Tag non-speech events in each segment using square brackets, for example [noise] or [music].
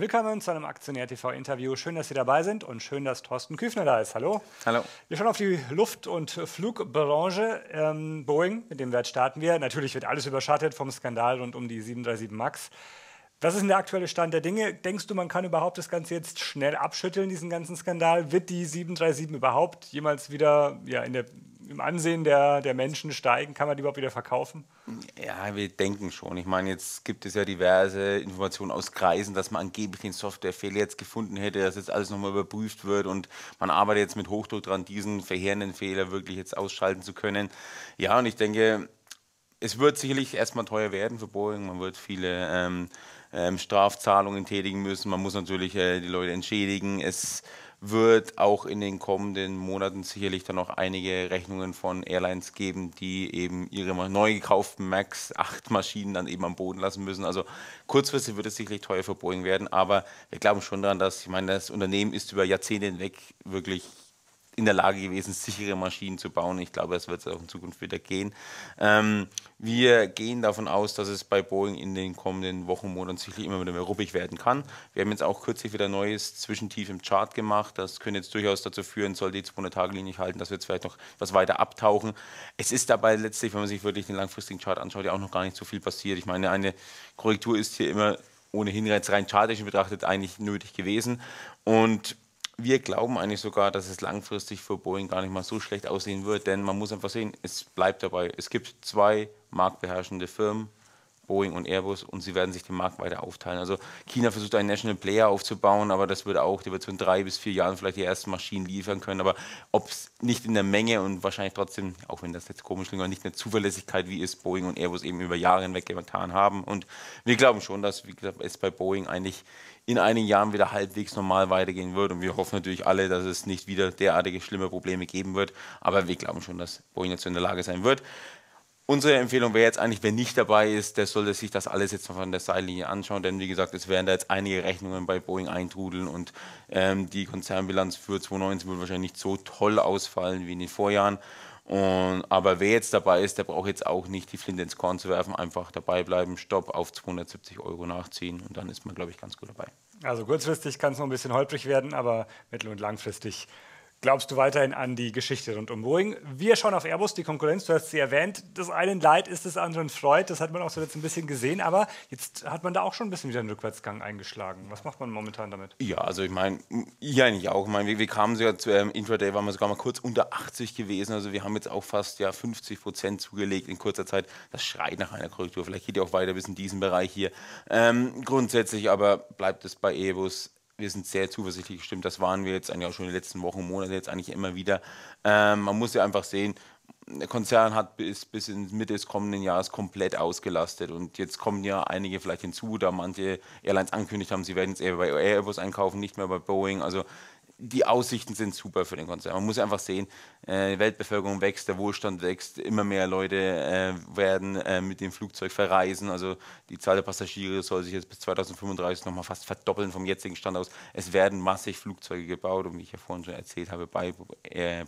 Willkommen zu einem Aktionär-TV-Interview. Schön, dass Sie dabei sind und schön, dass Thorsten Küfner da ist. Hallo. Hallo. Wir schauen auf die Luft- und Flugbranche. Ähm, Boeing, mit dem Wert starten wir. Natürlich wird alles überschattet vom Skandal rund um die 737 MAX. Was ist denn der aktuelle Stand der Dinge? Denkst du, man kann überhaupt das Ganze jetzt schnell abschütteln, diesen ganzen Skandal? Wird die 737 überhaupt jemals wieder ja, in der im Ansehen der, der Menschen steigen? Kann man die überhaupt wieder verkaufen? Ja, wir denken schon. Ich meine, jetzt gibt es ja diverse Informationen aus Kreisen, dass man angeblich den Softwarefehler jetzt gefunden hätte, dass jetzt alles nochmal überprüft wird und man arbeitet jetzt mit Hochdruck daran, diesen verheerenden Fehler wirklich jetzt ausschalten zu können. Ja, und ich denke, es wird sicherlich erstmal teuer werden für Boeing. Man wird viele ähm, ähm Strafzahlungen tätigen müssen. Man muss natürlich äh, die Leute entschädigen. Es wird auch in den kommenden Monaten sicherlich dann noch einige Rechnungen von Airlines geben, die eben ihre neu gekauften MAX 8 Maschinen dann eben am Boden lassen müssen. Also kurzfristig wird es sicherlich teuer für Boeing werden, aber wir glauben schon daran, dass, ich meine, das Unternehmen ist über Jahrzehnte hinweg wirklich in der Lage gewesen, sichere Maschinen zu bauen. Ich glaube, das wird es auch in Zukunft wieder gehen. Ähm, wir gehen davon aus, dass es bei Boeing in den kommenden Wochen, Monaten sicherlich immer wieder mehr ruppig werden kann. Wir haben jetzt auch kürzlich wieder neues Zwischentief im Chart gemacht. Das könnte jetzt durchaus dazu führen, soll die 200-Tage-Linie nicht halten, dass wir jetzt vielleicht noch was weiter abtauchen. Es ist dabei letztlich, wenn man sich wirklich den langfristigen Chart anschaut, ja auch noch gar nicht so viel passiert. Ich meine, eine Korrektur ist hier immer ohnehin rein chartisch betrachtet eigentlich nötig gewesen. Und wir glauben eigentlich sogar, dass es langfristig für Boeing gar nicht mal so schlecht aussehen wird, denn man muss einfach sehen, es bleibt dabei. Es gibt zwei marktbeherrschende Firmen Boeing und Airbus und sie werden sich den Markt weiter aufteilen. Also China versucht einen National Player aufzubauen, aber das wird auch, der wird so in drei bis vier Jahren vielleicht die ersten Maschinen liefern können, aber ob es nicht in der Menge und wahrscheinlich trotzdem, auch wenn das jetzt komisch klingt, nicht eine Zuverlässigkeit, wie es Boeing und Airbus eben über Jahre hinweg getan haben. Und wir glauben schon, dass wie gesagt, es bei Boeing eigentlich in einigen Jahren wieder halbwegs normal weitergehen wird. Und wir hoffen natürlich alle, dass es nicht wieder derartige schlimme Probleme geben wird. Aber wir glauben schon, dass Boeing jetzt in der Lage sein wird. Unsere Empfehlung wäre jetzt eigentlich, wer nicht dabei ist, der sollte sich das alles jetzt mal von der Seillinie anschauen, denn wie gesagt, es werden da jetzt einige Rechnungen bei Boeing eintrudeln und ähm, die Konzernbilanz für 2019 wird wahrscheinlich nicht so toll ausfallen wie in den Vorjahren. Und, aber wer jetzt dabei ist, der braucht jetzt auch nicht die Flinte ins Korn zu werfen, einfach dabei bleiben, Stopp auf 270 Euro nachziehen und dann ist man, glaube ich, ganz gut dabei. Also kurzfristig kann es noch ein bisschen holprig werden, aber mittel- und langfristig glaubst du weiterhin an die Geschichte rund um Boeing. Wir schauen auf Airbus, die Konkurrenz, du hast sie erwähnt. Das einen Leid ist das andere Freud, das hat man auch zuletzt ein bisschen gesehen, aber jetzt hat man da auch schon ein bisschen wieder einen Rückwärtsgang eingeschlagen. Was macht man momentan damit? Ja, also ich meine, ja eigentlich auch. Ich meine, wir, wir kamen sogar zu ähm, Intraday, waren wir sogar mal kurz unter 80 gewesen, also wir haben jetzt auch fast ja 50 Prozent zugelegt in kurzer Zeit. Das schreit nach einer Korrektur, vielleicht geht ihr auch weiter bis in diesen Bereich hier. Ähm, grundsätzlich aber bleibt es bei Airbus wir sind sehr zuversichtlich gestimmt. Das waren wir jetzt eigentlich auch schon in den letzten Wochen, Monaten jetzt eigentlich immer wieder. Ähm, man muss ja einfach sehen, der Konzern hat bis, bis in Mitte des kommenden Jahres komplett ausgelastet. Und jetzt kommen ja einige vielleicht hinzu, da manche Airlines angekündigt haben, sie werden jetzt eher bei Airbus einkaufen, nicht mehr bei Boeing. Also die Aussichten sind super für den Konzern. Man muss einfach sehen, äh, die Weltbevölkerung wächst, der Wohlstand wächst, immer mehr Leute äh, werden äh, mit dem Flugzeug verreisen. Also die Zahl der Passagiere soll sich jetzt bis 2035 nochmal fast verdoppeln vom jetzigen Stand aus. Es werden massig Flugzeuge gebaut und wie ich ja vorhin schon erzählt habe, bei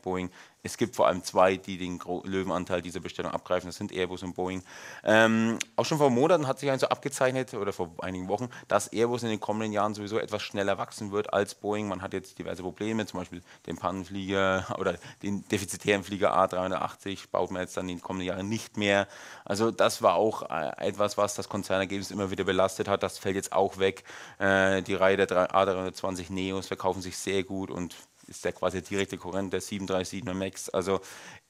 Boeing es gibt vor allem zwei, die den Löwenanteil dieser Bestellung abgreifen. Das sind Airbus und Boeing. Ähm, auch schon vor Monaten hat sich also abgezeichnet oder vor einigen Wochen, dass Airbus in den kommenden Jahren sowieso etwas schneller wachsen wird als Boeing. Man hat jetzt diverse Probleme, zum Beispiel den Pannenflieger [laughs] oder den defizitären Flieger A380 baut man jetzt dann in den kommenden Jahren nicht mehr. Also das war auch äh, etwas, was das Konzernergebnis immer wieder belastet hat. Das fällt jetzt auch weg. Äh, die Reihe der A320 Neos verkaufen sich sehr gut und ist der quasi direkte Konkurrent der 737 MAX. Also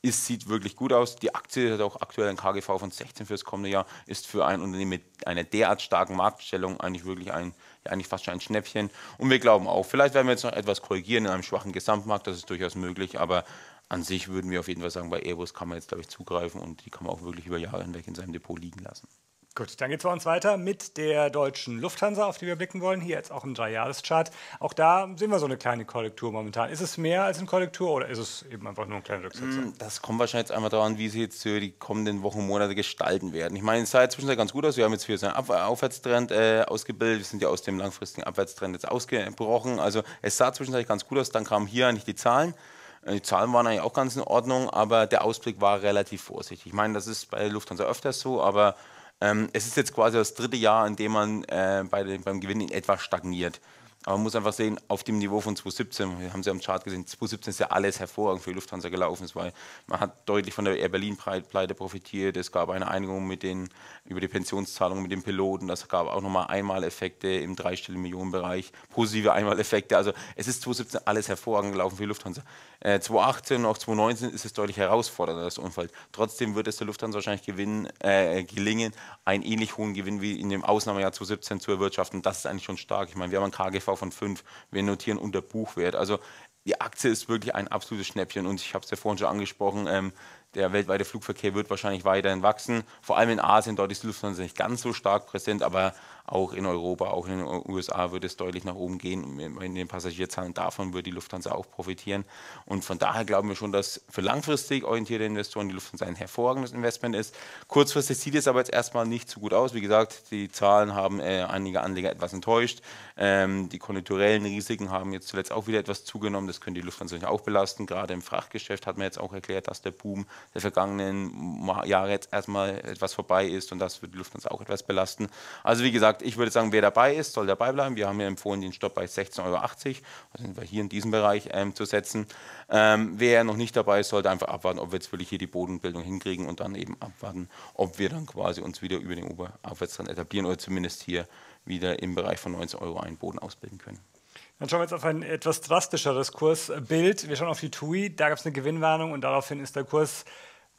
es sieht wirklich gut aus. Die Aktie hat auch aktuell ein KGV von 16 fürs kommende Jahr, ist für ein Unternehmen mit einer derart starken Marktstellung eigentlich wirklich ein, ja, eigentlich fast schon ein Schnäppchen. Und wir glauben auch, vielleicht werden wir jetzt noch etwas korrigieren in einem schwachen Gesamtmarkt, das ist durchaus möglich, aber an sich würden wir auf jeden Fall sagen, bei Airbus kann man jetzt, glaube ich, zugreifen und die kann man auch wirklich über Jahre hinweg in seinem Depot liegen lassen. Gut, dann geht es bei uns weiter mit der deutschen Lufthansa, auf die wir blicken wollen. Hier jetzt auch im Dreijahreschart. Auch da sehen wir so eine kleine Korrektur momentan. Ist es mehr als eine Korrektur oder ist es eben einfach nur ein kleiner Rücksetzer? Mm, das kommt wahrscheinlich jetzt einmal daran, wie sie jetzt die kommenden Wochen, Monate gestalten werden. Ich meine, es sah inzwischen ganz gut aus. Wir haben jetzt hier so einen Ab äh, Aufwärtstrend äh, ausgebildet. Wir sind ja aus dem langfristigen Abwärtstrend jetzt ausgebrochen. Also es sah zwischenzeitlich ganz gut aus. Dann kamen hier eigentlich die Zahlen. Äh, die Zahlen waren eigentlich auch ganz in Ordnung, aber der Ausblick war relativ vorsichtig. Ich meine, das ist bei Lufthansa öfters so, aber ähm, es ist jetzt quasi das dritte Jahr, in dem man äh, bei den, beim Gewinn in etwa stagniert. Aber man muss einfach sehen, auf dem Niveau von 2017, wir haben sie am Chart gesehen, 2017 ist ja alles hervorragend für Lufthansa gelaufen. Es war, man hat deutlich von der Air Berlin-Pleite profitiert. Es gab eine Einigung mit den, über die Pensionszahlung mit den Piloten. Das gab auch nochmal Einmaleffekte im dreistelligen Millionenbereich, positive Einmaleffekte. Also es ist 2017 alles hervorragend gelaufen für Lufthansa. Äh, 2018 und auch 2019 ist es deutlich herausfordernder, das Unfall. Trotzdem wird es der Lufthansa wahrscheinlich gewinnen, äh, gelingen, einen ähnlich hohen Gewinn wie in dem Ausnahmejahr 2017 zu erwirtschaften. Das ist eigentlich schon stark. Ich meine, wir haben ein KGV von 5. Wir notieren unter Buchwert. Also die Aktie ist wirklich ein absolutes Schnäppchen und ich habe es ja vorhin schon angesprochen, ähm, der weltweite Flugverkehr wird wahrscheinlich weiterhin wachsen. Vor allem in Asien, dort ist Lufthansa nicht ganz so stark präsent, aber auch in Europa, auch in den USA würde es deutlich nach oben gehen. In den Passagierzahlen davon würde die Lufthansa auch profitieren. Und von daher glauben wir schon, dass für langfristig orientierte Investoren die Lufthansa ein hervorragendes Investment ist. Kurzfristig sieht es aber jetzt erstmal nicht so gut aus. Wie gesagt, die Zahlen haben äh, einige Anleger etwas enttäuscht. Ähm, die konjunkturellen Risiken haben jetzt zuletzt auch wieder etwas zugenommen. Das können die Lufthansa auch belasten. Gerade im Frachtgeschäft hat man jetzt auch erklärt, dass der Boom der vergangenen Jahre jetzt erstmal etwas vorbei ist und das wird die Lufthansa auch etwas belasten. Also wie gesagt, gesagt, ich würde sagen, wer dabei ist, soll dabei bleiben. Wir haben ja empfohlen, den Stopp bei 16,80 Euro, also sind wir hier in diesem Bereich ähm, zu setzen. Ähm, wer noch nicht dabei ist, sollte einfach abwarten, ob wir jetzt wirklich hier die Bodenbildung hinkriegen und dann eben abwarten, ob wir dann quasi uns wieder über den Oberaufwärtsrand etablieren oder zumindest hier wieder im Bereich von 19 Euro einen Boden ausbilden können. Dann schauen wir jetzt auf ein etwas drastischeres Kursbild. Wir schauen auf die TUI, da gab es eine Gewinnwarnung und daraufhin ist der Kurs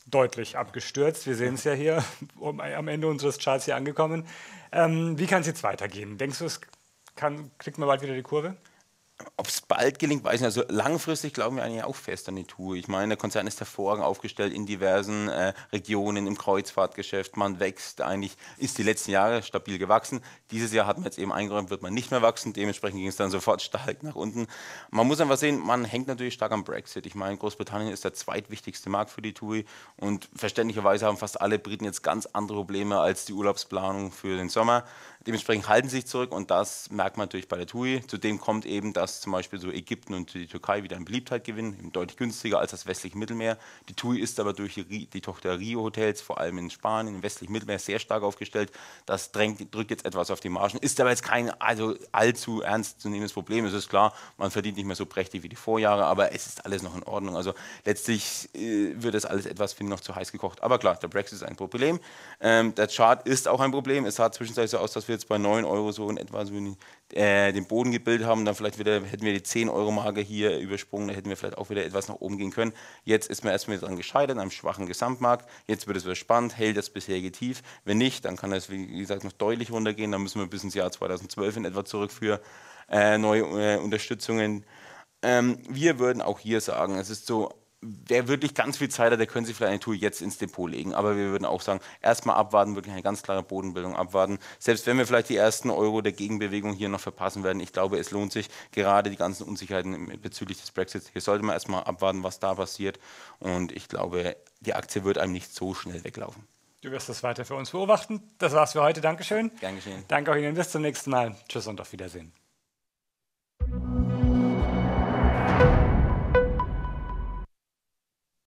deutlich abgestürzt. Wir sehen es ja hier [laughs] am Ende unseres Charts hier angekommen. Ähm, wie kann es jetzt weitergehen? Denkst du, es kann, kriegt man bald wieder die Kurve? ob es bald gelingt, weiß ich nicht. Also langfristig glauben wir eigentlich auch fest an die Tour. Ich meine, der Konzern ist hervorragend aufgestellt in diversen äh, Regionen, im Kreuzfahrtgeschäft. Man wächst eigentlich, ist die letzten Jahre stabil gewachsen. Dieses Jahr hat man jetzt eben eingeräumt, wird man nicht mehr wachsen. Dementsprechend ging es dann sofort [laughs] stark nach unten. Man muss einfach sehen, man hängt natürlich stark am Brexit. Ich meine, Großbritannien ist der zweitwichtigste Markt für die TUI und verständlicherweise haben fast alle Briten jetzt ganz andere Probleme als die Urlaubsplanung für den Sommer. Dementsprechend halten sie sich zurück und das merkt man natürlich bei der TUI. Zudem kommt eben, dass zum Beispiel so Ägypten und die Türkei wieder in Beliebtheit gewinnen, deutlich günstiger als das westliche Mittelmeer. Die TUI ist aber durch die, Tochter Rio Hotels, vor allem in Spanien, im westlichen Mittelmeer, sehr stark aufgestellt. Das drängt, drückt jetzt etwas auf die Margen, ist aber jetzt kein also allzu ernstzunehmendes Problem. Es ist klar, man verdient nicht mehr so prächtig wie die Vorjahre, aber es ist alles noch in Ordnung. Also letztlich äh, wird das alles etwas, finde ich, noch zu heiß gekocht. Aber klar, der Brexit ist ein Problem. Ähm, der Chart ist auch ein Problem. Es sah zwischenzeitlich so aus, dass wir wir jetzt bei 9 Euro so in etwa so äh, den Boden gebildet haben, dann vielleicht wieder hätten wir die 10-Euro-Marke hier übersprungen, da hätten wir vielleicht auch wieder etwas nach oben gehen können. Jetzt ist man erstmal daran gescheitert, einem schwachen Gesamtmarkt. Jetzt wird es wieder spannend, hält das bisherige Tief. Wenn nicht, dann kann das, wie gesagt, noch deutlich runtergehen. Dann müssen wir bis ins Jahr 2012 in etwa zurück für äh, neue äh, Unterstützungen. Ähm, wir würden auch hier sagen, es ist so wer wirklich ganz viel Zeit hat, der können sich vielleicht eine Tour jetzt ins Depot legen. Aber wir würden auch sagen, erstmal abwarten, wirklich eine ganz klare Bodenbildung abwarten. Selbst wenn wir vielleicht die ersten Euro der Gegenbewegung hier noch verpassen werden, ich glaube, es lohnt sich gerade die ganzen Unsicherheiten bezüglich des Brexits. Hier sollte man erstmal abwarten, was da passiert. Und ich glaube, die Aktie wird einem nicht so schnell weglaufen. Du wirst das weiter für uns beobachten. Das war's für heute. Dankeschön. Gern geschehen. Danke auch Ihnen. Bis zum nächsten Mal. Tschüss und auf Wiedersehen.